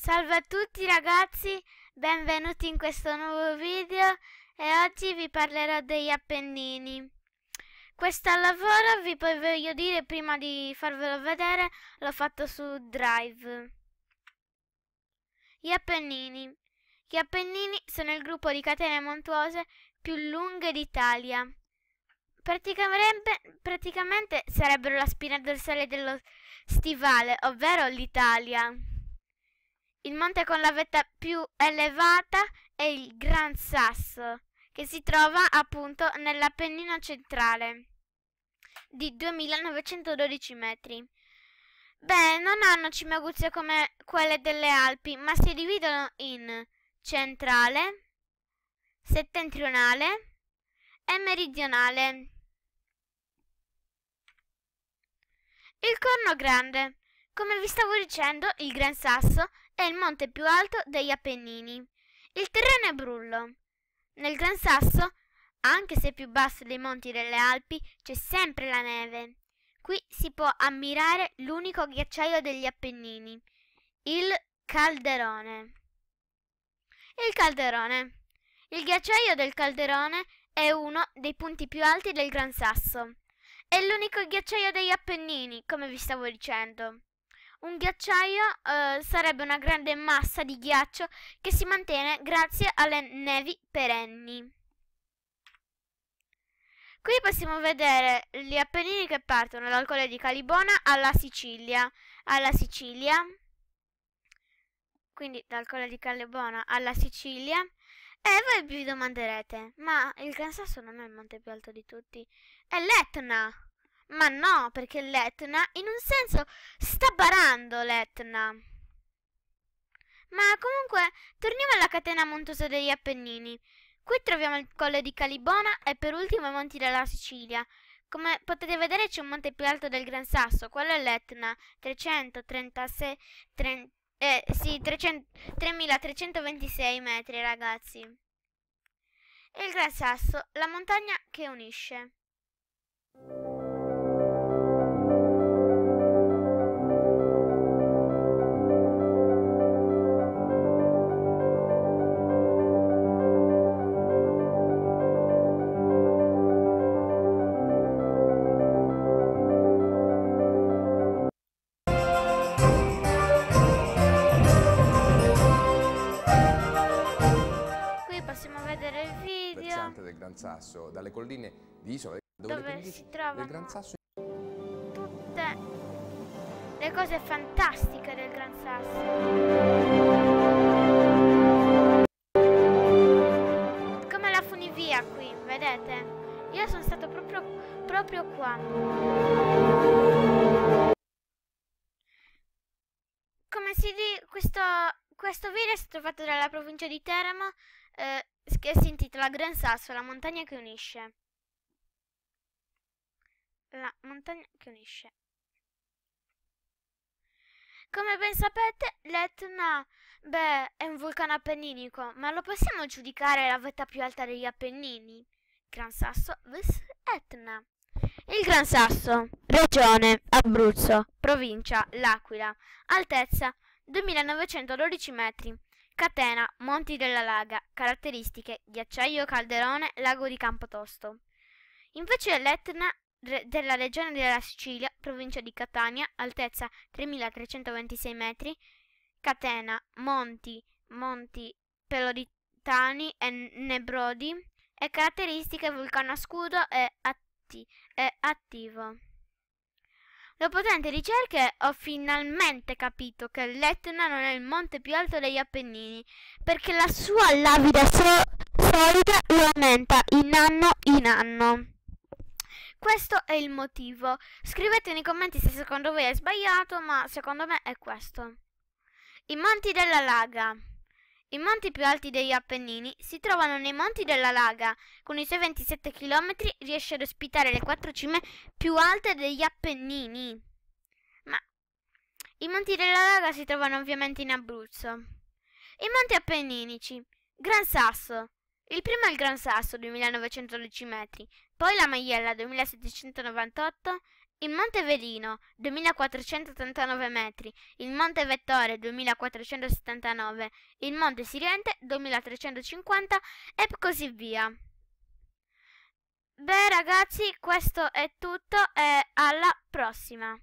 Salve a tutti ragazzi, benvenuti in questo nuovo video e oggi vi parlerò degli Appennini. Questo lavoro vi voglio dire prima di farvelo vedere, l'ho fatto su Drive. Gli Appennini. Gli Appennini sono il gruppo di catene montuose più lunghe d'Italia. Praticamente, praticamente sarebbero la spina dorsale dello stivale, ovvero l'Italia. Il monte con la vetta più elevata è il Gran Sasso, che si trova appunto nell'Appennino centrale, di 2912 metri. Beh, non hanno cime aguzze come quelle delle Alpi, ma si dividono in centrale, settentrionale e meridionale. Il corno grande come vi stavo dicendo, il Gran Sasso è il monte più alto degli Appennini. Il terreno è brullo. Nel Gran Sasso, anche se più basso dei monti delle Alpi, c'è sempre la neve. Qui si può ammirare l'unico ghiacciaio degli Appennini, il Calderone. Il Calderone. Il ghiacciaio del Calderone è uno dei punti più alti del Gran Sasso. È l'unico ghiacciaio degli Appennini, come vi stavo dicendo. Un ghiacciaio eh, sarebbe una grande massa di ghiaccio che si mantiene grazie alle nevi perenni. Qui possiamo vedere gli Appennini che partono dal Colle di Calibona alla Sicilia. Alla Sicilia, quindi dal Colle di Calibona alla Sicilia. E voi vi domanderete, ma il Gran Sasso non è il monte più alto di tutti, è l'Etna! Ma no, perché l'Etna in un senso sta barando l'Etna. Ma comunque, torniamo alla catena montuosa degli Appennini. Qui troviamo il colle di Calibona e per ultimo i monti della Sicilia. Come potete vedere c'è un monte più alto del Gran Sasso, quello è l'Etna, 336, 30, eh, sì, 3326 metri ragazzi. E il Gran Sasso, la montagna che unisce. Sasso, dalle colline di Isola dove, dove si trova il Gran Sasso. tutte le cose fantastiche del Gran Sasso. Come la funivia qui, vedete? Io sono stato proprio, proprio qua. Come si dice, questo, questo video è stato fatto dalla provincia di Teramo. Eh, che si intitola Gran Sasso, la montagna che unisce. La montagna che unisce. Come ben sapete, l'Etna, beh, è un vulcano appenninico, ma lo possiamo giudicare la vetta più alta degli Appennini. Gran Sasso vs Etna. Il Gran Sasso, regione Abruzzo, provincia L'Aquila, altezza 2912 metri Catena, Monti della Laga, caratteristiche, ghiacciaio Calderone, lago di Campotosto. Invece dell'Etna della regione della Sicilia, provincia di Catania, altezza 3326 metri, Catena, Monti, Monti Peloritani e Nebrodi e caratteristiche vulcano a scudo e, atti, e attivo. Dopo tante ricerche ho finalmente capito che l'Etna non è il monte più alto degli Appennini, perché la sua lavida so- solida lo aumenta in anno in anno. Questo è il motivo. Scrivete nei commenti se secondo voi è sbagliato, ma secondo me è questo. I Monti della Laga. I monti più alti degli Appennini si trovano nei monti della Laga. Con i suoi 27 km riesce ad ospitare le quattro cime più alte degli Appennini. Ma i monti della Laga si trovano ovviamente in Abruzzo. I monti appenninici. Gran Sasso. Il primo è il Gran Sasso, 2912 metri, poi la Maiella, 2798 il Monte Velino, 2489 metri, il Monte Vettore, 2479, il Monte Siriente, 2350 e così via. Beh ragazzi, questo è tutto e alla prossima!